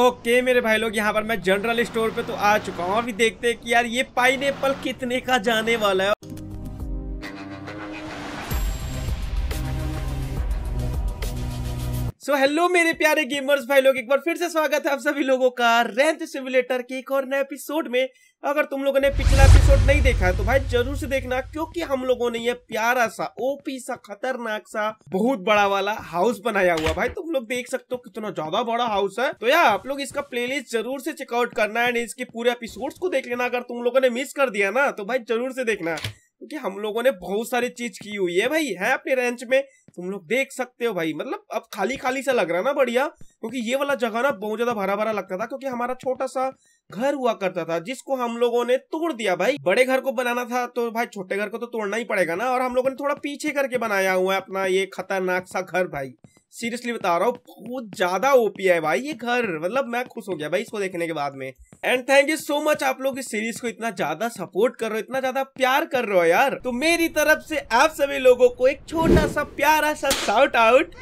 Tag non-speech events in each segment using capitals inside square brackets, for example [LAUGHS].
Okay मेरे भाई लोग यहाँ पर मैं जनरल स्टोर पे तो आ चुका हूँ अभी देखते हैं कि यार ये पाइन कितने का जाने वाला है सो so, हेलो मेरे प्यारे गेमर्स भाई लोग एक बार फिर से स्वागत है आप सभी लोगों का रेंथ सिमुलेटर के एक और नए एपिसोड में अगर तुम लोगों ने पिछला एपिसोड नहीं देखा है तो भाई जरूर से देखना क्योंकि हम लोगों ने ये प्यारा सा ओपी सा खतरनाक सा बहुत बड़ा वाला हाउस बनाया हुआ भाई तुम लोग देख सकते हो कितना ज्यादा बड़ा हाउस है तो यार आप लोग इसका प्लेलिस्ट जरूर से चेकआउट करना है इसके पूरे एपिसोड को देख लेना अगर तुम लोगों ने मिस कर दिया ना तो भाई जरूर से देखना क्योंकि हम लोगों ने बहुत सारी चीज की हुई है भाई है अपने रेंच में तुम लोग देख सकते हो भाई मतलब अब खाली खाली सा लग रहा है ना बढ़िया क्योंकि ये वाला जगह ना बहुत ज्यादा भरा भरा लगता था क्योंकि हमारा छोटा सा घर हुआ करता था जिसको हम लोगों ने तोड़ दिया भाई बड़े घर को बनाना था तो भाई छोटे घर को तो तोड़ना ही पड़ेगा ना और हम लोगों ने थोड़ा पीछे करके बनाया हुआ है अपना ये खतरनाक सा घर भाई सीरियसली बता रहा हूँ बहुत ज्यादा ओपी है भाई ये घर मतलब मैं खुश हो गया भाई इसको देखने के बाद में and thank you so much आप लोग इस सीरीज को इतना ज्यादा सपोर्ट कर रहे हो इतना ज्यादा प्यार कर रहे हो यार तो मेरी तरफ से आप सभी लोगों को एक छोटा सा प्यारा सा साउट आउट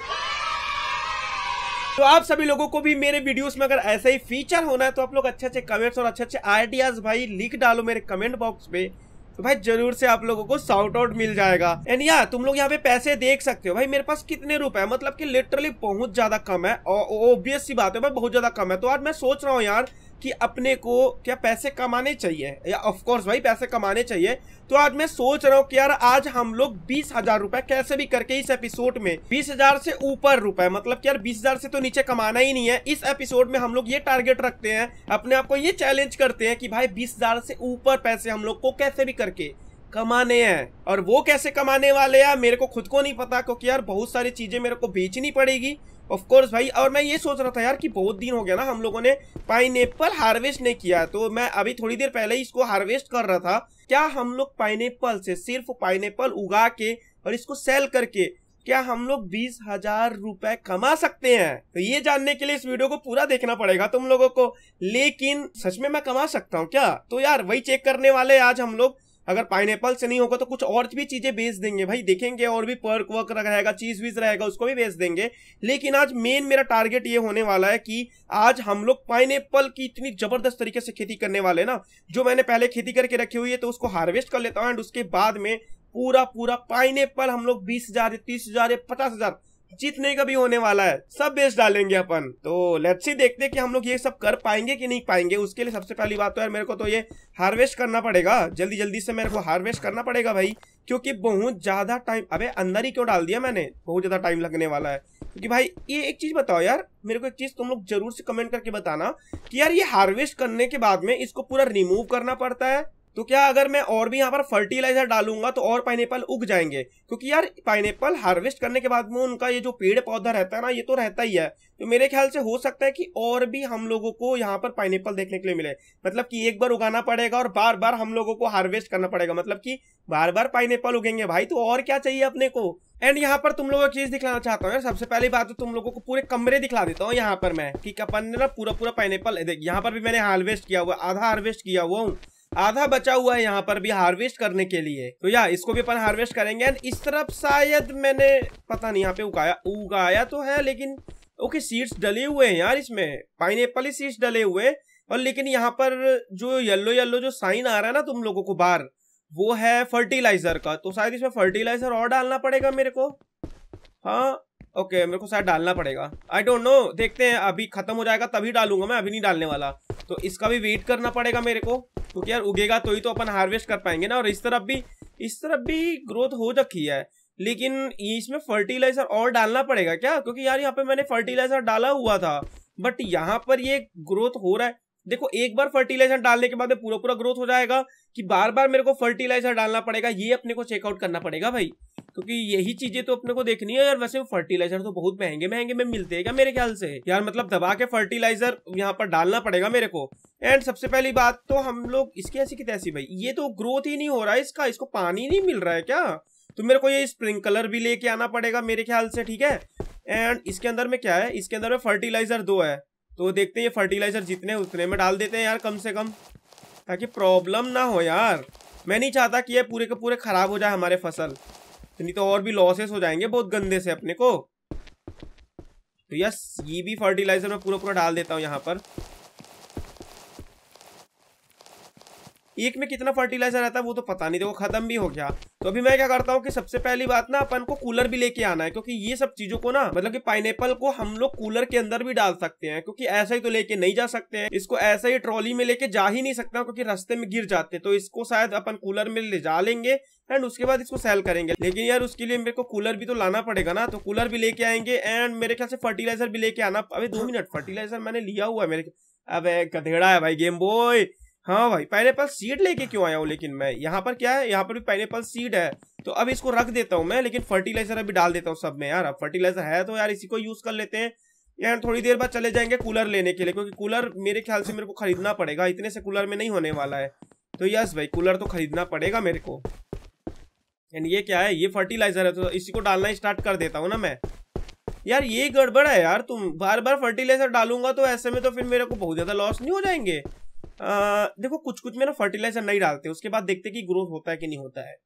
तो आप सभी लोगों को भी मेरे वीडियोस में अगर ऐसा ही फीचर होना है तो आप लोग अच्छे अच्छे कमेंट्स और अच्छे अच्छे आइडियाज भाई लिख डालो मेरे कमेंट बॉक्स में तो भाई जरूर से आप लोगों को साउट आउट मिल जाएगा एंड यार तुम लोग यहाँ पे पैसे देख सकते हो भाई मेरे पास कितने रुपए मतलब कि लिटरली बहुत ज्यादा कम है और ओबियस सी बात है भाई बहुत ज्यादा कम है तो आज मैं सोच रहा हूँ यार कि अपने को क्या पैसे कमाने चाहिए या ऑफ कोर्स भाई पैसे कमाने चाहिए तो आज मैं सोच रहा हूँ कि यार आज हम लोग बीस हजार रुपए कैसे भी करके इस एपिसोड में बीस हजार से ऊपर रुपए मतलब कि यार बीस हजार से तो नीचे कमाना ही नहीं है इस एपिसोड में हम लोग ये टारगेट रखते हैं अपने आप को ये चैलेंज करते हैं कि भाई बीस हजार से ऊपर पैसे हम लोग को कैसे भी करके कमाने हैं और वो कैसे कमाने वाले हैं मेरे को खुद को नहीं पता क्योंकि यार बहुत सारी चीजें मेरे को बेचनी पड़ेगी ऑफकोर्स भाई और मैं ये सोच रहा था यार कि बहुत दिन हो गया ना हम लोगों ने पाइन हार्वेस्ट नहीं किया तो मैं अभी थोड़ी देर पहले ही इसको हार्वेस्ट कर रहा था क्या हम लोग पाइन से सिर्फ पाइन उगा के और इसको सेल करके क्या हम लोग बीस हजार रुपए कमा सकते हैं तो ये जानने के लिए इस वीडियो को पूरा देखना पड़ेगा तुम लोगों को लेकिन सच में मैं कमा सकता हूँ क्या तो यार वही चेक करने वाले आज हम लोग अगर पाइन से नहीं होगा तो कुछ और भी चीज़ें बेच देंगे भाई देखेंगे और भी पर्क वर्क रहेगा चीज़ वीज रहेगा उसको भी बेच देंगे लेकिन आज मेन मेरा टारगेट ये होने वाला है कि आज हम लोग पाइन की इतनी ज़बरदस्त तरीके से खेती करने वाले ना जो मैंने पहले खेती करके रखी हुई है तो उसको हार्वेस्ट कर लेता हूँ एंड उसके बाद में पूरा पूरा पाइन हम लोग बीस हज़ार तीस हज़ार पचास हज़ार जीतने का भी होने वाला है सब बेच डालेंगे अपन तो लेट्स ही देखते हैं कि हम लोग ये सब कर पाएंगे कि नहीं पाएंगे उसके लिए सबसे पहली बात तो यार मेरे को तो ये हार्वेस्ट करना पड़ेगा जल्दी जल्दी से मेरे को हार्वेस्ट करना पड़ेगा भाई क्योंकि बहुत ज्यादा टाइम अबे अंदर ही क्यों डाल दिया मैंने बहुत ज्यादा टाइम लगने वाला है क्योंकि भाई ये एक चीज बताओ यार मेरे को एक चीज तुम लोग जरूर से कमेंट करके बताना कि यार ये हार्वेस्ट करने के बाद में इसको पूरा रिमूव करना पड़ता है तो क्या अगर मैं और भी यहाँ पर फर्टिलाइजर डालूंगा तो और पाइनएप्पल उग जाएंगे क्योंकि यार पाइनएप्पल हार्वेस्ट करने के बाद में उनका ये जो पेड़ पौधा रहता है ना ये तो रहता ही है तो मेरे ख्याल से हो सकता है कि और भी हम लोगों को यहाँ पर पाइनएप्पल देखने के लिए मिले मतलब कि एक बार उगाना पड़ेगा और बार बार हम लोगों को हार्वेस्ट करना पड़ेगा मतलब कि बार बार पाइनएप्पल उगेंगे भाई तो और क्या चाहिए अपने को एंड यहाँ पर तुम लोगों को चीज दिखाना चाहता हूँ यार सबसे पहली बात तो तुम लोगों को पूरे कमरे दिखला देता हूँ यहाँ पर मैं कि अपन ने ना पूरा पूरा पाइनएप्पल यहाँ पर भी मैंने हार्वेस्ट किया हुआ आधा हार्वेस्ट किया हुआ हूँ आधा बचा हुआ है यहाँ पर भी हार्वेस्ट करने के लिए तो यार इसको भी अपन हार्वेस्ट करेंगे एंड इस तरफ शायद मैंने पता नहीं यहाँ पे उगाया उगाया तो है लेकिन ओके सीड्स डले हुए हैं यार इसमें पाइन ही सीड्स डले हुए हैं और लेकिन यहाँ पर जो येल्लो येल्लो जो साइन आ रहा है ना तुम लोगों को बाहर वो है फर्टिलाइजर का तो शायद इसमें फर्टिलाइजर और डालना पड़ेगा मेरे को हाँ ओके मेरे को शायद डालना पड़ेगा आई डोंट नो देखते हैं अभी खत्म हो जाएगा तभी डालूंगा मैं अभी नहीं डालने वाला तो इसका भी वेट करना पड़ेगा मेरे को क्योंकि यार उगेगा तो ही तो अपन हार्वेस्ट कर पाएंगे ना और इस तरफ भी इस तरफ भी ग्रोथ हो रखी है लेकिन इसमें फर्टिलाइजर और डालना पड़ेगा क्या क्योंकि यार यहाँ पे मैंने फर्टिलाइजर डाला हुआ था बट यहाँ पर ये ग्रोथ हो रहा है देखो एक बार फर्टिलाइजर डालने के बाद पूरा पूरा ग्रोथ हो जाएगा कि बार बार मेरे को फर्टिलाइजर डालना पड़ेगा ये अपने को चेकआउट करना पड़ेगा भाई क्योंकि यही चीजें तो अपने को देखनी है यार वैसे फर्टिलाइजर तो बहुत महंगे महंगे में मिलते हैं क्या मेरे ख्याल से यार मतलब दबा के फर्टिलाइजर यहाँ पर डालना पड़ेगा मेरे को एंड सबसे पहली बात तो हम लोग इसकी ऐसी की ऐसी भाई ये तो ग्रोथ ही नहीं हो रहा है इसका इसको पानी नहीं मिल रहा है क्या तो मेरे को ये स्प्रिंकलर भी लेके आना पड़ेगा मेरे ख्याल से ठीक है एंड इसके अंदर में क्या है इसके अंदर में फर्टिलाइजर दो है तो देखते हैं ये फर्टिलाइजर जितने उतने में डाल देते हैं यार कम से कम ताकि प्रॉब्लम ना हो यार मैं नहीं चाहता कि ये पूरे के पूरे ख़राब हो जाए हमारे फसल तो नहीं तो और भी लॉसेस हो जाएंगे बहुत गंदे से अपने को तो यस ये भी फर्टिलाइज़र मैं पूरा पूरा डाल देता हूँ यहाँ पर एक में कितना फर्टिलाइजर रहता है वो तो पता नहीं देखो खत्म भी हो गया तो अभी मैं क्या करता हूँ कि सबसे पहली बात ना अपन को कूलर भी लेके आना है क्योंकि ये सब चीजों को ना मतलब कि पाइनएपल को हम लोग कूलर के अंदर भी डाल सकते हैं क्योंकि ऐसा ही तो लेके नहीं जा सकते हैं इसको ऐसा ही ट्रॉली में लेके जा ही नहीं सकता क्योंकि रास्ते में गिर जाते हैं तो इसको शायद अपन कूलर में ले जा लेंगे एंड उसके बाद इसको सेल करेंगे लेकिन यार उसके लिए मेरे को कूलर भी तो लाना पड़ेगा ना तो कूलर भी लेके आएंगे एंड मेरे ख्याल से फर्टिलाइजर भी लेके आना अभी दो मिनट हाँ। फर्टिलाइजर मैंने लिया हुआ है मेरे अब गधेड़ा है भाई गेम बोय हाँ भाई पाइन सीड लेके क्यों आया हूँ लेकिन मैं यहाँ पर क्या है यहाँ पर भी पाइन सीड है तो अब इसको रख देता हूँ मैं लेकिन फर्टिलाइजर अभी डाल देता हूँ सब में यार अब फर्टिलाइजर है तो यार इसी को यूज कर लेते हैं यार थोड़ी देर बाद चले जाएंगे कूलर लेने के लिए क्योंकि कूलर मेरे ख्याल से मेरे को खरीदना पड़ेगा इतने से कूलर में नहीं होने वाला है तो यस भाई कूलर तो खरीदना पड़ेगा मेरे को एंड ये क्या है ये फर्टिलाइजर है तो इसी को डालना स्टार्ट कर देता हूँ ना मैं यार ये गड़बड़ है यार तुम बार बार फर्टिलाइजर डालूंगा तो ऐसे में तो फिर मेरे को बहुत ज्यादा लॉस नहीं हो जाएंगे देखो कुछ कुछ में ना फर्टिलाइजर नहीं डालते उसके बाद देखते कि ग्रोथ होता है कि नहीं होता है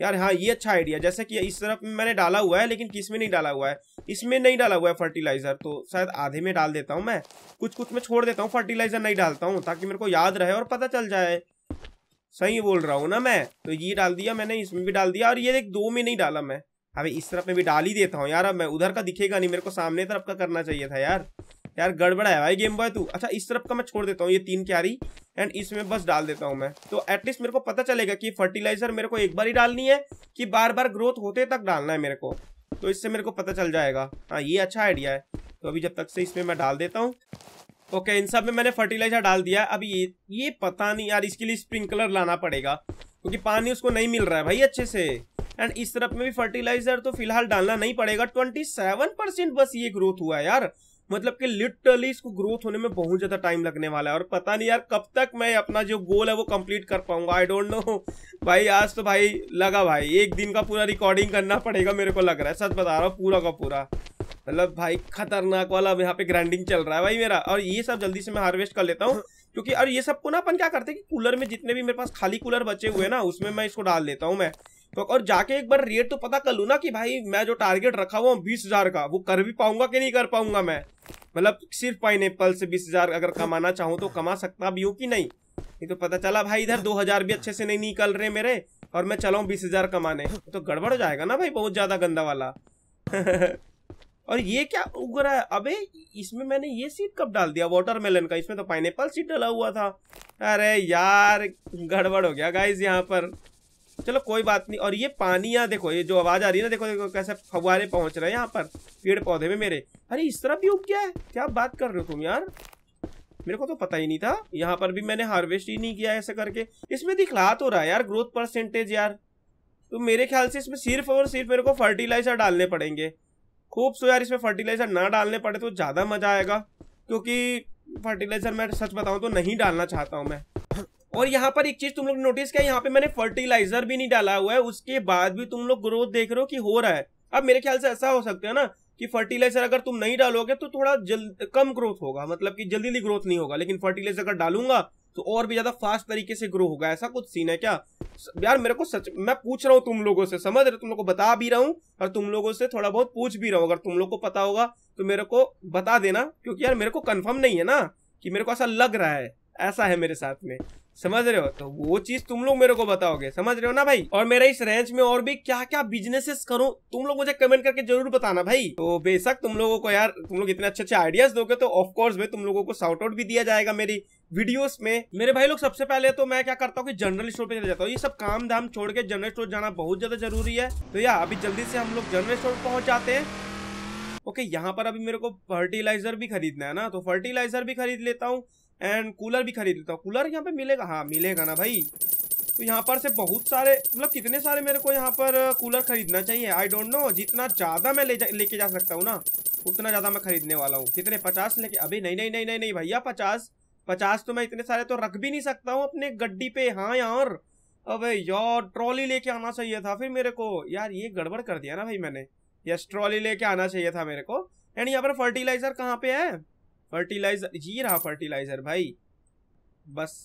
यार हाँ ये अच्छा आइडिया जैसे कि इस तरफ मैंने डाला हुआ है लेकिन किस में नहीं डाला हुआ है इसमें नहीं डाला हुआ है फर्टिलाइजर तो शायद आधे में डाल देता हूँ मैं कुछ कुछ में छोड़ देता हूँ फर्टिलाइजर नहीं डालता हूँ ताकि मेरे को याद रहे और पता चल जाए सही बोल रहा हूँ ना मैं तो ये डाल दिया मैंने इसमें भी डाल दिया और ये एक दो में नहीं डाला मैं अभी इस तरफ में भी डाल ही देता हूँ यार अब मैं उधर का दिखेगा नहीं मेरे को सामने तरफ का करना चाहिए था यार यार गड़बड़ा है भाई गेम बॉय तू अच्छा इस तरफ का मैं छोड़ देता हूँ ये तीन क्यारी एंड इसमें बस डाल देता हूँ मैं तो एटलीस्ट मेरे को पता चलेगा कि फर्टिलाइजर मेरे को एक बार ही डालनी है कि बार बार ग्रोथ होते तक डालना है मेरे को तो इससे मेरे को पता चल जाएगा हाँ ये अच्छा आइडिया है तो अभी जब तक से इसमें मैं डाल देता हूँ ओके इन सब में मैंने फर्टिलाइजर डाल दिया अभी ये ये पता नहीं यार इसके लिए स्प्रिंकलर लाना पड़ेगा क्योंकि पानी उसको नहीं मिल रहा है भाई अच्छे से एंड इस तरफ में भी फर्टिलाइजर तो फिलहाल डालना नहीं पड़ेगा ट्वेंटी सेवन परसेंट बस ये ग्रोथ हुआ है यार मतलब कि लिटरली इसको ग्रोथ होने में बहुत ज्यादा टाइम लगने वाला है और पता नहीं यार कब तक मैं अपना जो गोल है वो कंप्लीट कर पाऊंगा आई डोंट नो भाई आज तो भाई लगा भाई एक दिन का पूरा रिकॉर्डिंग करना पड़ेगा मेरे को लग रहा है सच बता रहा हूँ पूरा का पूरा मतलब भाई खतरनाक वाला यहाँ पे ग्राइंडिंग चल रहा है भाई मेरा और ये सब जल्दी से मैं हार्वेस्ट कर लेता हूँ क्योंकि और ये सबको ना अपन क्या करते हैं कि कूलर में जितने भी मेरे पास खाली कूलर बचे हुए ना उसमें मैं इसको डाल देता हूँ मैं तो और जाके एक बार रेट तो पता कर लू ना कि भाई मैं जो टारगेट रखा हुआ बीस हजार का वो कर भी पाऊंगा कि नहीं कर पाऊंगा मैं मतलब सिर्फ पाइन से बीस हजार अगर कमाना चाहूँ तो कमा सकता भी हूँ कि नहीं ये तो पता चला भाई इधर दो हजार भी अच्छे से नहीं निकल रहे मेरे और मैं चलाऊँ बीस हजार कमाने तो गड़बड़ हो जाएगा ना भाई बहुत ज्यादा गंदा वाला [LAUGHS] और ये क्या उग रहा है अबे इसमें मैंने ये सीट कब डाल दिया वाटरमेलन का इसमें तो पाइन सीट डाला हुआ था अरे यार गड़बड़ हो गया गाइज यहाँ पर चलो कोई बात नहीं और ये पानी यहाँ देखो ये जो आवाज़ आ रही है ना देखो देखो कैसे फवारे पहुंच रहे हैं यहाँ पर पेड़ पौधे में मेरे अरे इस तरह भी उग गया है क्या बात कर रहे हो तुम यार मेरे को तो पता ही नहीं था यहाँ पर भी मैंने हार्वेस्ट ही नहीं किया ऐसे करके इसमें दिखलात हो रहा है यार ग्रोथ परसेंटेज यार तो मेरे ख्याल से इसमें सिर्फ और सिर्फ मेरे को फर्टिलाइजर डालने पड़ेंगे खूब सो यार इसमें फर्टिलाइजर ना डालने पड़े तो ज़्यादा मज़ा आएगा क्योंकि फर्टिलाइजर मैं सच बताऊँ तो नहीं डालना चाहता हूँ मैं और यहाँ पर एक चीज तुम लोग नोटिस किया यहाँ पे मैंने फर्टिलाइजर भी नहीं डाला हुआ है उसके बाद भी तुम लोग ग्रोथ देख रहे हो कि हो रहा है अब मेरे ख्याल से ऐसा हो सकता है ना कि फर्टिलाइजर अगर तुम नहीं डालोगे तो थोड़ा जल्द कम ग्रोथ होगा मतलब कि जल्दी जल्दी ग्रोथ नहीं होगा लेकिन फर्टिलाइजर अगर डालूंगा तो और भी ज्यादा फास्ट तरीके से ग्रो होगा ऐसा कुछ सीन है क्या यार मेरे को सच मैं पूछ रहा हूँ तुम लोगों से समझ रहे तुम लोग को बता भी रहा हूँ और तुम लोगों से थोड़ा बहुत पूछ भी रहा हूँ अगर तुम लोग को पता होगा तो मेरे को बता देना क्योंकि यार मेरे को कन्फर्म नहीं है ना कि मेरे को ऐसा लग रहा है ऐसा है मेरे साथ में समझ रहे हो तो वो चीज तुम लोग मेरे को बताओगे समझ रहे हो ना भाई और मेरे इस रेंज में और भी क्या क्या बिजनेसेस करूं तुम लोग मुझे कमेंट करके जरूर बताना भाई तो बेशक तुम लोगों को यार तुम लोग इतने अच्छे अच्छे आइडियाज दोगे तो ऑफकोर्स भाई तुम लोगों को साउट आउट भी दिया जाएगा मेरी वीडियोस में मेरे भाई लोग सबसे पहले तो मैं क्या करता हूँ कि जनरल स्टोर पे चले जाता हूँ ये सब काम धाम छोड़ के जनरल स्टोर जाना बहुत ज्यादा जरूरी है तो यार अभी जल्दी से हम लोग जनरल स्टोर पहुंच जाते हैं ओके यहाँ पर अभी मेरे को फर्टिलाइजर भी खरीदना है ना तो फर्टिलाइजर भी खरीद लेता हूँ एंड कूलर भी खरीद लेता हूँ कूलर यहाँ पे मिलेगा हाँ मिलेगा ना भाई तो यहाँ पर से बहुत सारे मतलब कितने सारे मेरे को यहाँ पर कूलर खरीदना चाहिए आई डोंट नो जितना ज़्यादा मैं ले जा, लेके जा सकता हूँ ना उतना ज़्यादा मैं खरीदने वाला हूँ कितने पचास लेके अभी नहीं नहीं नहीं नहीं नहीं भैया पचास पचास तो मैं इतने सारे तो रख भी नहीं सकता हूँ अपने गड्डी पे हाँ यार अब यार ट्रॉली लेके आना चाहिए था फिर मेरे को यार ये गड़बड़ कर दिया ना भाई मैंने यस ट्रॉली लेके आना चाहिए था मेरे को एंड यहाँ पर फर्टिलाइजर कहाँ पे है फर्टिलाइजर ये रहा फर्टिलाइजर भाई बस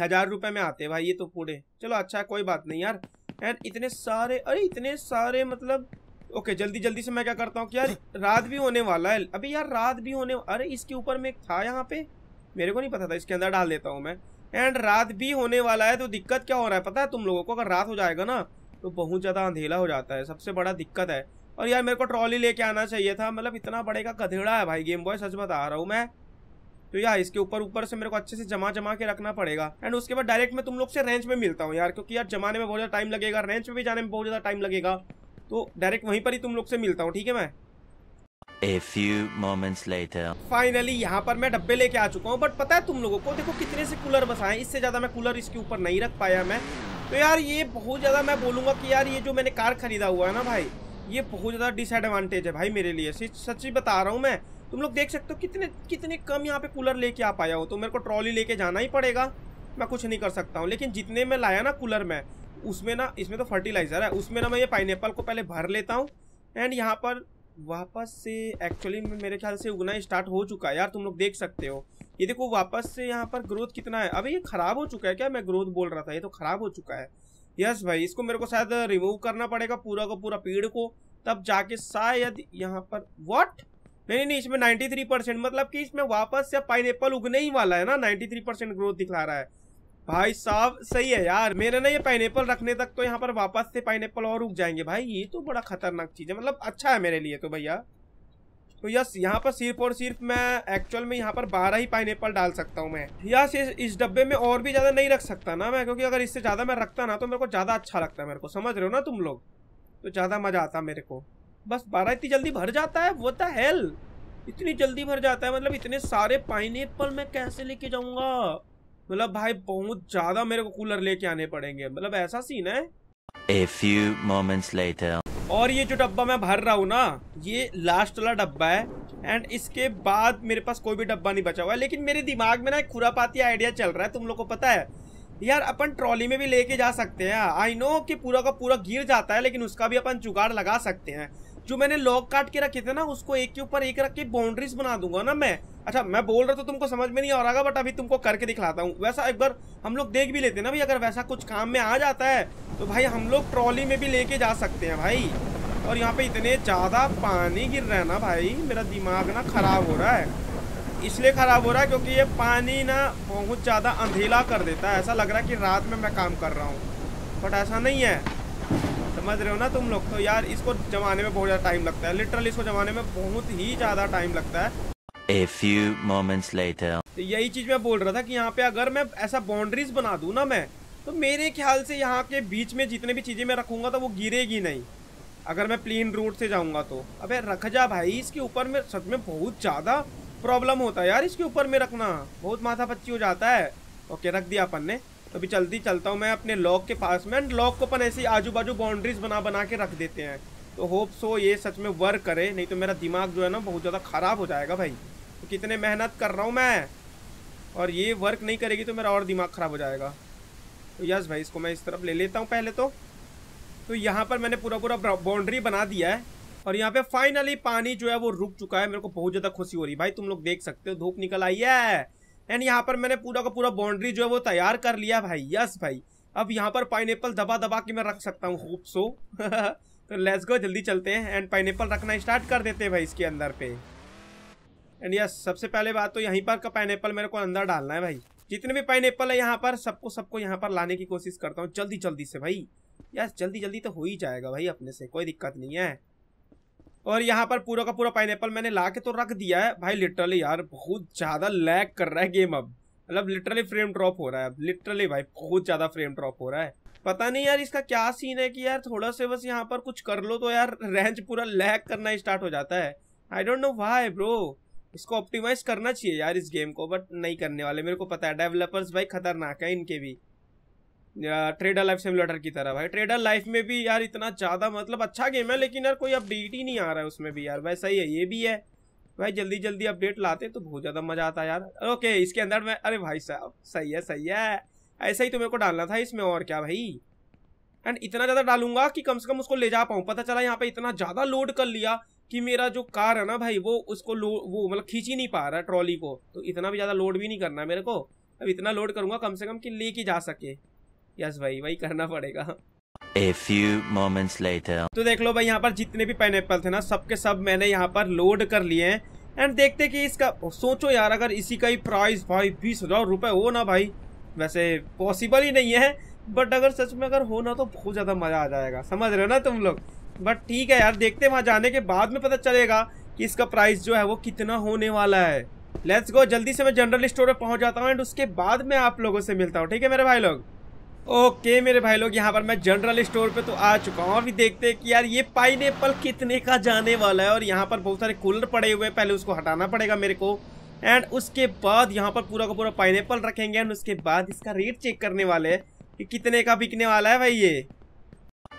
हजार रुपए में आते भाई ये तो पूरे चलो अच्छा कोई बात नहीं यार एंड इतने सारे अरे इतने सारे मतलब ओके जल्दी जल्दी से मैं क्या करता हूँ कि यार रात भी होने वाला है अभी यार रात भी होने अरे इसके ऊपर में था यहाँ पे मेरे को नहीं पता था इसके अंदर डाल देता हूँ मैं एंड रात भी होने वाला है तो दिक्कत क्या हो रहा है पता है तुम लोगों को अगर रात हो जाएगा ना तो बहुत ज़्यादा अंधेला हो जाता है सबसे बड़ा दिक्कत है और यार मेरे को ट्रॉली लेके आना चाहिए था मतलब इतना बड़े का कधेड़ा है भाई गेम बॉय सच बता रहा हूँ मैं तो यार इसके ऊपर ऊपर से मेरे को अच्छे से जमा जमा के रखना पड़ेगा एंड उसके बाद डायरेक्ट मैं तुम लोग से रेंज में मिलता हूँ यार क्योंकि यार जमाने में बहुत ज़्यादा टाइम लगेगा रेंज में भी जाने में बहुत ज़्यादा टाइम लगेगा तो डायरेक्ट वहीं पर ही तुम लोग से मिलता हूँ ठीक है मैं A few moments later. Finally यहाँ पर मैं डब्बे लेके आ चुका हूँ बट पता है तुम लोगों को देखो कितने से कूलर बसाए इससे ज़्यादा मैं कूलर इसके ऊपर नहीं रख पाया मैं तो यार ये बहुत ज़्यादा मैं बोलूंगा कि यार ये जो मैंने कार खरीदा हुआ है ना भाई ये बहुत ज़्यादा डिसएडवांटेज है भाई मेरे लिए सच्ची बता रहा हूँ मैं तुम लोग देख सकते हो कितने कितने कम यहाँ पे कूलर लेके आ पाया हो तो मेरे को ट्रॉली लेके जाना ही पड़ेगा मैं कुछ नहीं कर सकता हूँ लेकिन जितने मैं लाया ना कूलर में उसमें ना इसमें तो फर्टिलाइज़र है उसमें ना मैं ये पाइन को पहले भर लेता हूँ एंड यहाँ पर वापस से एक्चुअली मेरे ख्याल से उगना स्टार्ट हो चुका है यार तुम लोग देख सकते हो ये देखो वापस से यहाँ पर ग्रोथ कितना है अभी ये ख़राब हो चुका है क्या मैं ग्रोथ बोल रहा था ये तो ख़राब हो चुका है यस भाई इसको मेरे को शायद रिमूव करना पड़ेगा पूरा को पूरा पेड़ को तब जाके शायद यहाँ पर वॉट नहीं नहीं इसमें 93 परसेंट मतलब कि इसमें वापस से पाइन उगने ही वाला है ना 93 परसेंट ग्रोथ दिखा रहा है भाई साहब सही है यार मेरा ना ये पाइन रखने तक तो यहाँ पर वापस से पाइन और उग जाएंगे भाई ये तो बड़ा खतरनाक चीज़ है मतलब अच्छा है मेरे लिए तो भैया तो यस यहाँ पर सिर्फ और सिर्फ मैं एक्चुअल में यहाँ पर बारह ही पाइन डाल सकता हूँ मैं यस इस डब्बे में और भी ज़्यादा नहीं रख सकता ना मैं क्योंकि अगर इससे ज़्यादा मैं रखता ना तो मेरे को ज़्यादा अच्छा लगता है मेरे को समझ रहे हो ना तुम लोग तो ज़्यादा मज़ा आता मेरे को बस बारह इतनी जल्दी भर जाता है वो द हेल इतनी जल्दी भर जाता है मतलब इतने सारे पाइन मैं कैसे लेके जाऊंगा मतलब भाई बहुत ज़्यादा मेरे को कूलर लेके आने पड़ेंगे मतलब ऐसा सीन है A few moments later. और ये जो डब्बा मैं भर रहा हूँ ना ये लास्ट वाला डब्बा है एंड इसके बाद मेरे पास कोई भी डब्बा नहीं बचा हुआ है लेकिन मेरे दिमाग में ना एक खुरापाती आइडिया चल रहा है तुम लोग को पता है यार अपन ट्रॉली में भी लेके जा सकते हैं आई नो कि पूरा का पूरा गिर जाता है लेकिन उसका भी अपन जुगाड़ लगा सकते हैं जो मैंने लॉग काट के रखे थे ना उसको एक के ऊपर एक रख के बाउंड्रीज बना दूंगा ना मैं अच्छा मैं बोल रहा था तुमको समझ में नहीं आ रहा बट अभी तुमको करके दिखलाता हूँ वैसा एक बार हम लोग देख भी लेते ना भाई अगर वैसा कुछ काम में आ जाता है तो भाई हम लोग ट्रॉली में भी लेके जा सकते हैं भाई और यहाँ पे इतने ज़्यादा पानी गिर रहा है ना भाई मेरा दिमाग ना ख़राब हो रहा है इसलिए ख़राब हो रहा है क्योंकि ये पानी ना बहुत ज़्यादा अंधेला कर देता है ऐसा लग रहा है कि रात में मैं काम कर रहा हूँ बट ऐसा नहीं है समझ रहे हो ना तुम लोग तो यार इसको जमाने में बहुत ज़्यादा टाइम लगता है लिटरली इसको जमाने में बहुत ही ज़्यादा टाइम लगता है A few moments later. तो यही चीज़ मैं बोल रहा था कि यहाँ पे अगर मैं ऐसा बाउंड्रीज बना दू ना मैं तो मेरे ख्याल से यहाँ के बीच में जितने भी चीज़ें मैं रखूंगा तो वो गिरेगी नहीं अगर मैं प्लेन रूट से जाऊंगा तो अबे रख जा भाई इसके ऊपर में सच में बहुत ज़्यादा प्रॉब्लम होता है यार इसके ऊपर में रखना बहुत माथा पच्ची हो जाता है ओके रख दिया अपन ने तो अभी जल्दी चलता हूँ मैं अपने लॉक के पास में एंड लॉक को अपन ऐसे आजू बाजू बाउंड्रीज बना बना के रख देते हैं तो होप सो ये सच में वर्क करे नहीं तो मेरा दिमाग जो है ना बहुत ज़्यादा ख़राब हो जाएगा भाई तो कितने मेहनत कर रहा हूँ मैं और ये वर्क नहीं करेगी तो मेरा और दिमाग ख़राब हो जाएगा तो यस भाई इसको मैं इस तरफ ले लेता हूँ पहले तो तो यहाँ पर मैंने पूरा पूरा बाउंड्री बना दिया है और यहाँ पे फाइनली पानी जो है वो रुक चुका है मेरे को बहुत ज़्यादा खुशी हो रही भाई तुम लोग देख सकते हो धूप निकल आई है एंड यहाँ पर मैंने पूरा का पूरा बाउंड्री जो है वो तैयार कर लिया भाई यस भाई अब यहाँ पर पाइन दबा दबा के मैं रख सकता हूँ खूब सो [LAUGHS] तो लेट्स गो जल्दी चलते हैं एंड पाइन रखना स्टार्ट कर देते हैं भाई इसके अंदर पे एंड यस सबसे पहले बात तो यहीं पर का पाइन मेरे को अंदर डालना है भाई जितने भी पाइन है यहाँ पर सबको सबको यहाँ पर लाने की कोशिश करता हूँ जल्दी जल्दी से भाई यस जल्दी जल्दी तो हो ही जाएगा भाई अपने से कोई दिक्कत नहीं है और यहाँ पर पूरा का पूरा पाइन मैंने ला के तो रख दिया है भाई लिटरली यार बहुत ज़्यादा लैग कर रहा है गेम अब मतलब लिटरली फ्रेम ड्रॉप हो रहा है लिटरली भाई बहुत ज़्यादा फ्रेम ड्रॉप हो रहा है पता नहीं यार इसका क्या सीन है कि यार थोड़ा से बस यहाँ पर कुछ कर लो तो यार रेंज पूरा लैग करना स्टार्ट हो जाता है I don't know why bro इसको ऑप्टिमाइज करना चाहिए यार इस गेम को बट नहीं करने वाले मेरे को पता है डेवलपर्स भाई खतरनाक है इनके भी ट्रेडर लाइफ सिमुलेटर की तरह भाई ट्रेडर लाइफ में भी यार इतना ज़्यादा मतलब अच्छा गेम है लेकिन यार कोई अपडेट ही नहीं आ रहा है उसमें भी यार वैसा ही है ये भी है भाई जल्दी जल्दी अपडेट लाते तो बहुत ज़्यादा मज़ा आता है यार ओके इसके अंदर मैं अरे भाई साहब सही है सही है ऐसा ही तो मेरे को डालना था इसमें और क्या भाई एंड इतना ज़्यादा डालूंगा कि कम से कम उसको ले जा पाऊँ पता चला यहाँ पर इतना ज़्यादा लोड कर लिया कि मेरा जो कार है ना भाई वो उसको वो मतलब खींच ही नहीं पा रहा ट्रॉली को तो इतना भी ज़्यादा लोड भी नहीं करना मेरे को अब इतना लोड करूँगा कम से कम कि ले के जा सके यस भाई वही करना पड़ेगा A few moments later. तो देख लो भाई यहाँ पर जितने भी पाइन थे ना सबके सब मैंने यहाँ पर लोड कर लिए हैं एंड देखते कि इसका सोचो यार अगर इसी का ही प्राइस भाई बीस हजार रुपये हो ना भाई वैसे पॉसिबल ही नहीं है बट अगर सच में अगर हो ना तो बहुत ज़्यादा मज़ा आ जाएगा समझ रहे हो ना तुम लोग बट ठीक है यार देखते वहां वहाँ जाने के बाद में पता चलेगा कि इसका प्राइस जो है वो कितना होने वाला है लेट्स गो जल्दी से मैं जनरल स्टोर पर पहुंच जाता हूँ एंड उसके बाद में आप लोगों से मिलता हूँ ठीक है मेरे भाई लोग ओके मेरे भाई लोग यहाँ पर मैं जनरल स्टोर पे तो आ चुका हूँ अभी देखते हैं कि यार ये पाइन कितने का जाने वाला है और यहाँ पर बहुत सारे कूलर पड़े हुए हैं पहले उसको हटाना पड़ेगा मेरे को एंड उसके बाद यहाँ पर पूरा का पूरा पाइन रखेंगे एंड उसके बाद इसका रेट चेक करने वाले हैं कि कितने का बिकने वाला है भाई ये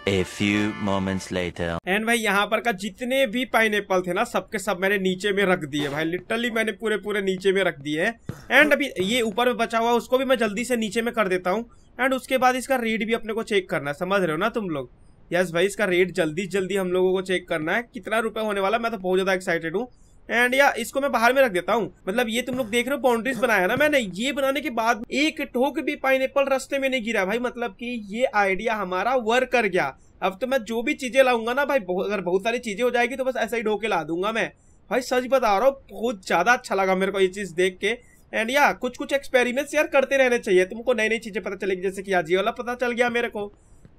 A few moments later. And भाई यहाँ पर का जितने भी पाइन थे ना सबके सब मैंने नीचे में रख दिए भाई लिटरली मैंने पूरे पूरे नीचे में रख दिए एंड अभी ये ऊपर में बचा हुआ उसको भी मैं जल्दी से नीचे में कर देता हूँ एंड उसके बाद इसका रेट भी अपने को चेक करना है समझ रहे हो ना तुम लोग यस भाई इसका रेट जल्दी जल्दी हम लोगों को चेक करना है कितना रुपये होने वाला मैं तो बहुत ज़्यादा एक्साइटेड हूँ एंड या इसको मैं बाहर में रख देता हूँ मतलब ये तुम लोग देख रहे हो बाउंड्रीज हाँ। बनाया ना मैंने ये बनाने के बाद एक ठोक भी पाइन रस्ते में नहीं गिरा भाई मतलब की ये आइडिया हमारा वर्क कर गया अब तो मैं जो भी चीजें लाऊंगा ना भाई अगर बहुत सारी चीजें हो जाएगी तो बस ऐसा ही ढोके ला दूंगा मैं भाई सच बता रहा हूँ बहुत ज्यादा अच्छा लगा मेरे को ये चीज देख के एंड या कुछ कुछ एक्सपेरिमेंट्स यार करते रहने चाहिए तुमको नई नई चीजें पता चलेगी जैसे कि आज ये वाला पता चल गया मेरे को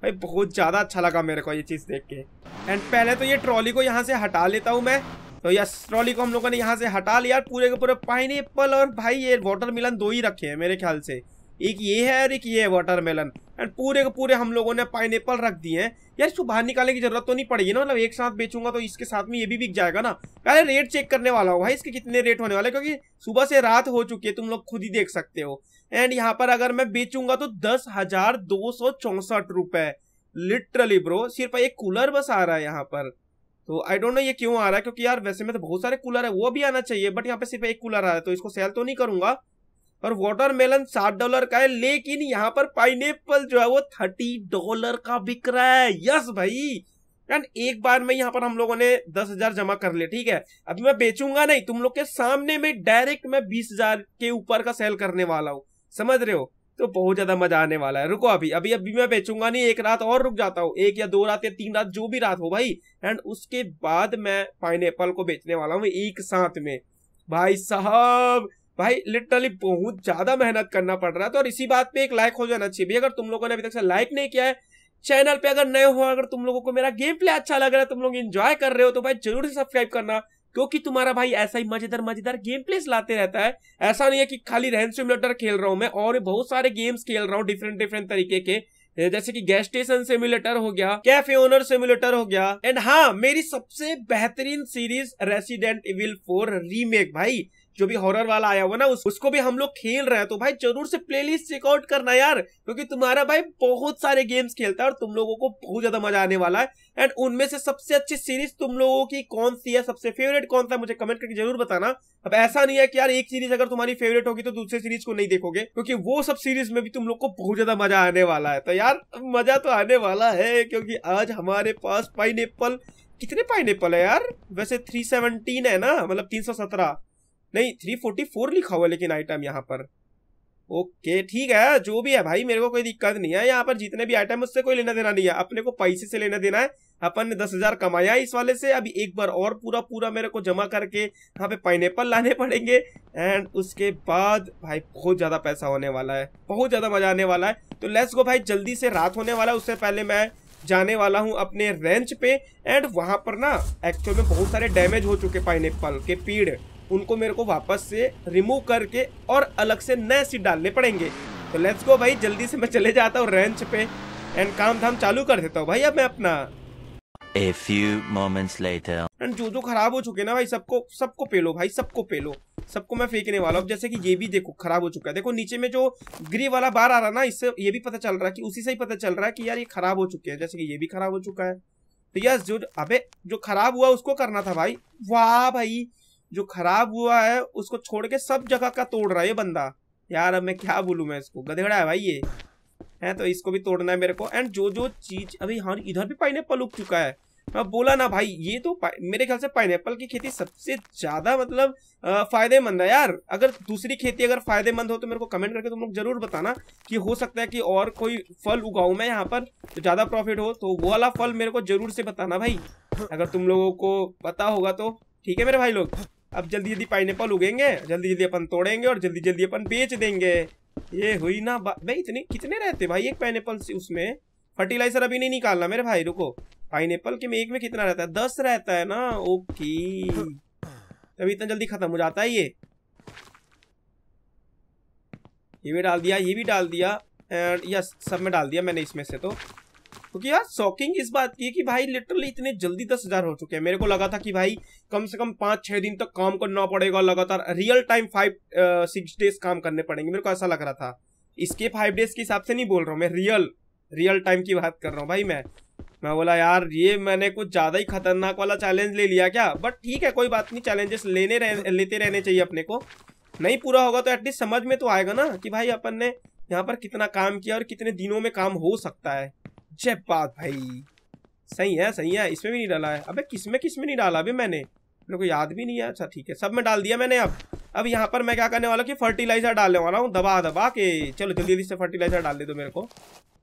भाई बहुत ज्यादा अच्छा लगा मेरे को ये चीज देख के एंड पहले तो ये ट्रॉली को यहाँ से हटा लेता हूँ मैं तो यस ट्रॉली को हम लोगों ने यहाँ से हटा लिया पूरे के पूरे पाइन और भाई ये वाटर मिलन दो ही रखे हैं मेरे ख्याल से एक ये है और एक ये है वाटरमेलन एंड पूरे के पूरे हम लोगों ने पाइन रख दिए हैं यार इसको बाहर निकालने की जरूरत तो नहीं पड़ेगी ना मतलब एक साथ बेचूंगा तो इसके साथ में ये भी बिक जाएगा ना पहले रेट चेक करने वाला हूँ भाई इसके कितने रेट होने वाले क्योंकि सुबह से रात हो चुकी है तुम लोग खुद ही देख सकते हो एंड यहाँ पर अगर मैं बेचूंगा तो दस हजार दो सौ चौसठ रुपए लिटरली ब्रो सिर्फ एक कूलर बस आ रहा है यहाँ पर तो आई डोंट नो ये क्यों आ रहा है क्योंकि यार वैसे में तो बहुत सारे कूलर है वो भी आना चाहिए बट यहाँ पे सिर्फ एक कूलर आ रहा है तो इसको सेल तो नहीं करूंगा और वाटरमेलन सात डॉलर का है लेकिन यहाँ पर पाइन जो है वो थर्टी डॉलर का बिक रहा है यस भाई एंड एक बार में यहाँ पर हम लोगों ने दस हजार जमा कर लिया ठीक है अभी मैं बेचूंगा नहीं तुम लोग के सामने में डायरेक्ट मैं बीस हजार के ऊपर का सेल करने वाला हूँ समझ रहे हो तो बहुत ज्यादा मजा आने वाला है रुको अभी अभी अभी मैं बेचूंगा नहीं एक रात और रुक जाता हूँ एक या दो रात या तीन रात जो भी रात हो भाई एंड उसके बाद मैं पाइन को बेचने वाला हूँ एक साथ में भाई साहब भाई लिटरली बहुत ज्यादा मेहनत करना पड़ रहा है तो और इसी बात पे एक लाइक हो जाना चाहिए अगर तुम लोगों ने अभी तक से लाइक नहीं किया है चैनल पे अगर नए हो अगर तुम लोगों को मेरा गेम प्ले अच्छा लग रहा है तुम लोग एंजॉय कर रहे हो तो भाई जरूर से सब्सक्राइब करना क्योंकि तुम्हारा भाई ऐसा ही मजेदार मजेदार गेम प्लेस लाते रहता है ऐसा नहीं है कि खाली रैन सिमुलेटर खेल रहा हूँ मैं और बहुत सारे गेम्स खेल रहा हूँ डिफरेंट डिफरेंट तरीके के जैसे कि गैस स्टेशन सिमुलेटर हो गया कैफे ओनर सिमुलेटर हो गया एंड हाँ मेरी सबसे बेहतरीन series Resident Evil four remake भाई जो भी हॉरर वाला आया हुआ ना उस, उसको भी हम लोग खेल रहे हैं तो भाई जरूर से प्लेलिस्ट चेकआउट करना यार क्योंकि तुम्हारा भाई बहुत सारे गेम्स खेलता है और तुम लोगों को बहुत ज्यादा मजा आने वाला है एंड उनमें से सबसे अच्छी सीरीज तुम लोगों की कौन सी है सबसे फेवरेट कौन सा मुझे कमेंट करके जरूर बताना अब ऐसा नहीं है कि यार एक सीरीज अगर तुम्हारी फेवरेट होगी तो दूसरे सीरीज को नहीं देखोगे क्योंकि वो सब सीरीज में भी तुम लोग को बहुत ज्यादा मजा आने वाला है तो यार मजा तो आने वाला है क्योंकि आज हमारे पास पाइन कितने पाइन है यार वैसे थ्री है ना मतलब तीन नहीं थ्री फोर्टी फोर लिखा हुआ लेकिन आइटम यहाँ पर ओके ठीक है जो भी है भाई मेरे को कोई दिक्कत नहीं है यहाँ पर जितने भी आइटम उससे कोई लेना देना नहीं है अपने को पैसे से लेना देना है अपन ने दस हजार कमाया इस वाले से अभी एक बार और पूरा पूरा मेरे को जमा करके यहाँ पे पाइनएप्पल लाने पड़ेंगे एंड उसके बाद भाई बहुत ज़्यादा पैसा होने वाला है बहुत ज़्यादा मजा आने वाला है तो लेट्स गो भाई जल्दी से रात होने वाला है उससे पहले मैं जाने वाला हूँ अपने रेंच पे एंड वहाँ पर ना एक्चुअल में बहुत सारे डैमेज हो चुके पाइनएप्पल के पेड़ उनको मेरे को वापस से रिमूव करके और अलग से नए सीट डालने पड़ेंगे तो लेट्स गो भाई जल्दी से मैं चले जाता हूँ रेंच पे एंड काम धाम चालू कर देता हूँ भाई अब मैं अपना A few moments later. जो जो खराब हो चुके ना भाई सबको सबको पे लो भाई सबको पे लो सबको मैं फेंकने वाला हूँ जैसे कि ये भी देखो खराब हो चुका है देखो नीचे में जो ग्री वाला बार आ रहा ना इससे ये भी पता चल रहा है कि उसी से ही पता चल रहा है कि यार ये खराब हो चुके हैं जैसे कि ये भी खराब हो चुका है तो यार जो अबे जो खराब हुआ उसको करना था भाई वाह भाई जो खराब हुआ है उसको छोड़ के सब जगह का तोड़ रहा है ये बंदा यार अब मैं क्या बोलूँ मैं इसको गधेड़ा है भाई ये है तो इसको भी तोड़ना है मेरे को एंड जो जो चीज अभी हाँ इधर भी पाइन उग चुका है मैं बोला ना भाई ये तो मेरे ख्याल से पाइन की खेती सबसे ज्यादा मतलब फायदेमंद है यार अगर दूसरी खेती अगर फायदेमंद हो तो मेरे को कमेंट करके तुम लोग जरूर बताना कि हो सकता है कि और कोई फल उगाऊ मैं यहाँ पर तो ज्यादा प्रॉफिट हो तो वो वाला फल मेरे को जरूर से बताना भाई अगर तुम लोगों को पता होगा तो ठीक है मेरे भाई लोग अब जल्दी जल्दी पाइनएप्पल उगेंगे जल्दी जल्दी अपन तोड़ेंगे और जल्दी जल्दी अपन बेच देंगे ये हुई ना भाई इतने कितने रहते भाई एक से उसमें फर्टिलाइजर अभी नहीं निकालना मेरे भाई रुको पाइनएप्पल के में एक में कितना रहता है दस रहता है ना ओके तभी इतना जल्दी खत्म हो जाता है ये ये भी डाल दिया ये भी डाल दिया एंड यस सब में डाल दिया मैंने इसमें से तो क्योंकि यार शॉकिंग इस बात की कि भाई लिटरली इतने जल्दी दस हजार हो चुके हैं मेरे को लगा था कि भाई कम से कम पांच छह दिन तक काम करना पड़ेगा लगातार real time five six days काम करने पड़ेंगे मेरे को ऐसा लग रहा था इसके फाइव डेज के हिसाब से नहीं बोल रहा हूँ मैं रियल रियल टाइम की बात कर रहा हूँ भाई मैं मैं बोला यार ये मैंने कुछ ज़्यादा ही खतरनाक वाला चैलेंज ले लिया क्या बट ठीक है कोई बात नहीं चैलेंजेस लेने रह, लेते रहने चाहिए अपने को नहीं पूरा होगा तो एटलीस्ट समझ में तो आएगा ना कि भाई अपन ने यहाँ पर कितना काम किया और कितने दिनों में काम हो सकता है जय बात भाई सही है सही है इसमें भी नहीं डाला है अबे किस में किस में नहीं डाला अभी मैंने मेरे को याद भी नहीं है अच्छा ठीक है सब में डाल दिया मैंने अब अब यहाँ पर मैं क्या करने वाला कि फर्टिलाइजर डालने वाला हूँ दबा दबा के चलो जल्दी जल्दी से फर्टिलाइजर डाल दे दो मेरे को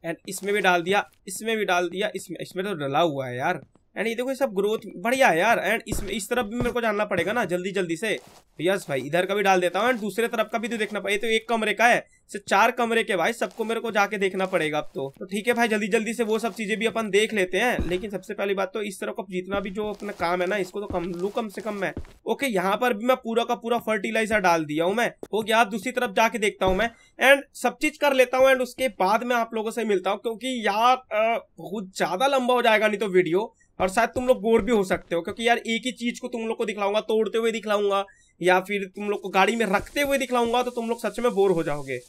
एंड इसमें भी डाल दिया इसमें भी डाल दिया इसमें इसमें तो डला हुआ है यार एंड ये देखो सब ग्रोथ बढ़िया है यार एंड इसमें इस तरफ भी मेरे को जानना पड़ेगा ना जल्दी जल्दी से यस भाई इधर का भी डाल देता हूँ एंड दूसरे तरफ का भी तो देखना पड़ेगा तो एक कमरे का है से चार कमरे के भाई सबको मेरे को जाके देखना पड़ेगा अब तो तो ठीक है भाई जल्दी जल्दी से वो सब चीजें भी अपन देख लेते हैं लेकिन सबसे पहली बात तो इस तरफ का जितना भी जो अपना काम है ना इसको तो कम लू कम से कम मैं ओके यहाँ पर भी मैं पूरा का पूरा फर्टिलाइजर डाल दिया हूँ मैं हो गया आप दूसरी तरफ जाके देखता हूँ मैं एंड सब चीज कर लेता हूँ एंड उसके बाद में आप लोगों से मिलता हूँ क्योंकि यार बहुत ज्यादा लंबा हो जाएगा नहीं तो वीडियो और शायद तुम लोग बोर भी हो सकते हो क्योंकि यार एक ही चीज को तुम लोग को दिखलाऊंगा तोड़ते हुए दिखलाऊंगा या फिर तुम लोग को गाड़ी में रखते हुए दिखलाऊंगा तो तुम लोग सच में बोर हो जाओगे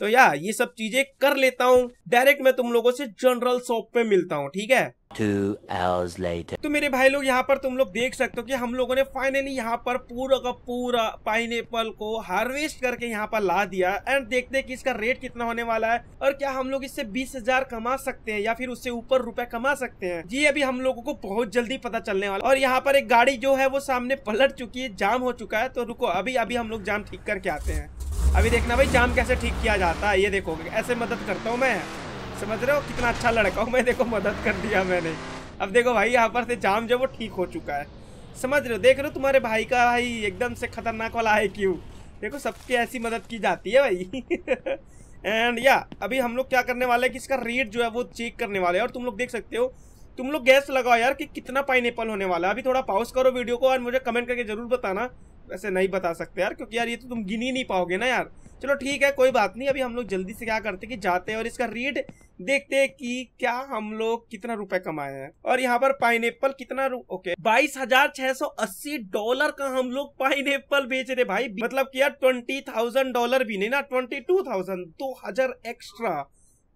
तो यार ये सब चीजें कर लेता हूँ डायरेक्ट मैं तुम लोगों से जनरल शॉप पे मिलता हूँ ठीक है hours later. तो मेरे भाई लोग यहाँ पर तुम लोग देख सकते हो कि हम लोगों ने फाइनली यहाँ पर पूरा का पूरा पाइन को हार्वेस्ट करके यहाँ पर ला दिया एंड देखते हैं कि इसका रेट कितना होने वाला है और क्या हम लोग इससे बीस हजार कमा सकते हैं या फिर उससे ऊपर रुपए कमा सकते हैं जी अभी हम लोगों को बहुत जल्दी पता चलने वाला और यहाँ पर एक गाड़ी जो है वो सामने पलट चुकी है जाम हो चुका है तो रुको अभी अभी हम लोग जाम ठीक करके आते हैं अभी देखना भाई जाम कैसे ठीक किया जाता है ये देखो ऐसे मदद करता हूँ मैं समझ रहे हो कितना अच्छा लड़का हूँ मैं देखो मदद कर दिया मैंने अब देखो भाई यहाँ पर से जाम जो वो ठीक हो चुका है समझ रहे हो देख रहे हो तुम्हारे भाई का भाई एकदम से खतरनाक वाला है क्यों देखो सबकी ऐसी मदद की जाती है भाई एंड [LAUGHS] या yeah, अभी हम लोग क्या करने वाले हैं कि इसका रेट जो है वो चेक करने वाले हैं और तुम लोग देख सकते हो तुम लोग गैस लगाओ यार कि कितना पाइन होने वाला है अभी थोड़ा पाउस करो वीडियो को और मुझे कमेंट करके जरूर बताना वैसे नहीं बता सकते यार क्योंकि यार ये तो तुम गिन ही नहीं पाओगे ना यार चलो ठीक है कोई बात नहीं अभी हम लोग जल्दी से क्या करते कि जाते हैं और इसका रीड देखते हैं कि क्या हम लोग कितना रुपए कमाए हैं और यहाँ पर पाइन कितना ओके बाईस हजार छह सौ अस्सी डॉलर का हम लोग पाइन बेच रहे भाई मतलब कि यार ट्वेंटी थाउजेंड डॉलर भी नहीं ना ट्वेंटी टू थाउजेंड दो हजार एक्स्ट्रा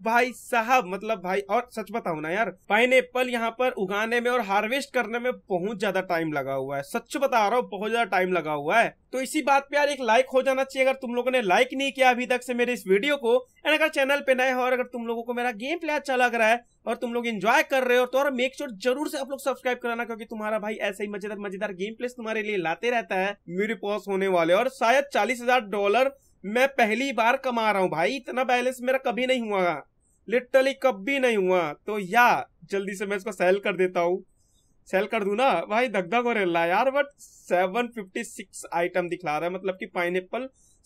भाई साहब मतलब भाई और सच बताओ ना यार पाइन एप्पल यहाँ पर उगाने में और हार्वेस्ट करने में बहुत ज्यादा टाइम लगा हुआ है सच बता रहा हूँ बहुत ज्यादा टाइम लगा हुआ है तो इसी बात पे यार एक लाइक हो जाना चाहिए अगर तुम लोगों ने लाइक नहीं किया अभी तक से मेरे इस वीडियो को एंड अगर चैनल पे नए हो और अगर तुम लोगों को मेरा गेम प्ले अच्छा लग रहा है और तुम लोग एंजॉय कर रहे हो तो और मेक श्योर जरूर से आप लोग सब्सक्राइब कराना क्योंकि तुम्हारा भाई ऐसे ही मजेदार मजेदार गेम प्लेस तुम्हारे लिए लाते रहता है मेरे पास होने वाले और शायद चालीस डॉलर मैं पहली बार कमा रहा हूँ भाई इतना बैलेंस मेरा कभी नहीं हुआ लिटरली कभी नहीं हुआ तो या जल्दी से मैं इसको सेल कर देता हूँ सेल कर दू ना भाई धगधग हो रहा यार बट सिक्स आइटम दिखला रहा है मतलब कि पाइन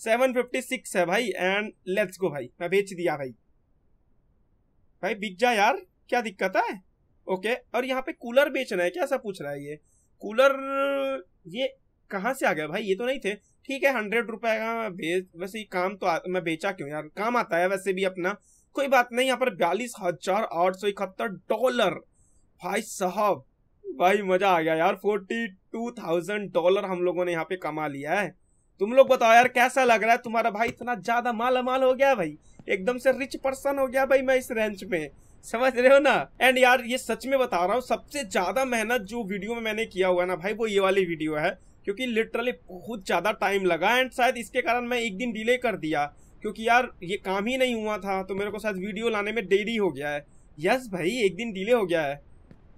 सेवन फिफ्टी सिक्स है भाई एंड लेट्स गो भाई मैं बेच दिया भाई भाई बिक जा यार क्या दिक्कत है ओके और यहाँ पे कूलर बेचना है क्या ऐसा पूछ रहा है ये कूलर ये कहाँ से आ गया भाई ये तो नहीं थे ठीक है हंड्रेड रुपए का मैं वैसे ही काम तो आ, मैं बेचा क्यों यार काम आता है वैसे भी अपना कोई बात नहीं यहाँ पर बयालीस हजार आठ सौ इकहत्तर डॉलर भाई साहब भाई मजा आ गया यार फोर्टी टू थाउजेंड डॉलर हम लोगों ने यहाँ पे कमा लिया है तुम लोग बताओ यार कैसा लग रहा है तुम्हारा भाई इतना ज्यादा माला माल हो गया भाई एकदम से रिच पर्सन हो गया भाई मैं इस रेंच में समझ रहे हो ना एंड यार ये सच में बता रहा हूँ सबसे ज्यादा मेहनत जो वीडियो में मैंने किया हुआ है ना भाई वो ये वाली वीडियो है क्योंकि लिटरली बहुत ज़्यादा टाइम लगा एंड शायद इसके कारण मैं एक दिन डिले कर दिया क्योंकि यार ये काम ही नहीं हुआ था तो मेरे को शायद वीडियो लाने में देरी हो गया है यस भाई एक दिन डिले हो गया है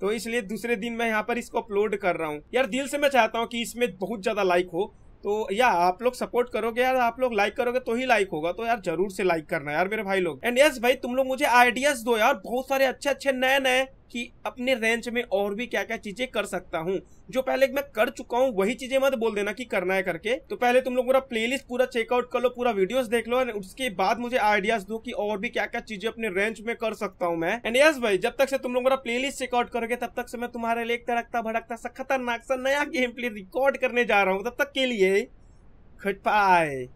तो इसलिए दूसरे दिन मैं यहाँ पर इसको अपलोड कर रहा हूँ यार दिल से मैं चाहता हूँ कि इसमें बहुत ज़्यादा लाइक हो तो यार आप लोग सपोर्ट करोगे यार आप लोग लाइक करोगे तो ही लाइक होगा तो यार जरूर से लाइक करना यार मेरे भाई लोग एंड यस भाई तुम लोग मुझे आइडियाज दो यार बहुत सारे अच्छे अच्छे नए नए कि अपने रेंज में और भी क्या क्या चीजें कर सकता हूँ जो पहले मैं कर चुका हूँ वही चीजें मत बोल देना कि करना है करके तो पहले तुम लोग मेरा प्लेलिस्ट पूरा चेकआउट कर लो पूरा वीडियोस देख लो एंड उसके बाद मुझे आइडियाज दो कि और भी क्या क्या चीजें अपने रेंज में कर सकता हूँ मैं एंड यस भाई जब तक से तुम लोग मेरा प्लेलिस्ट चेकआउट करोगे तब तक से मैं तुम्हारे लिए तड़कता भड़कता सा खतरनाक सा नया गेम प्ले रिकॉर्ड करने जा रहा हूँ तब तक के लिए खटपाए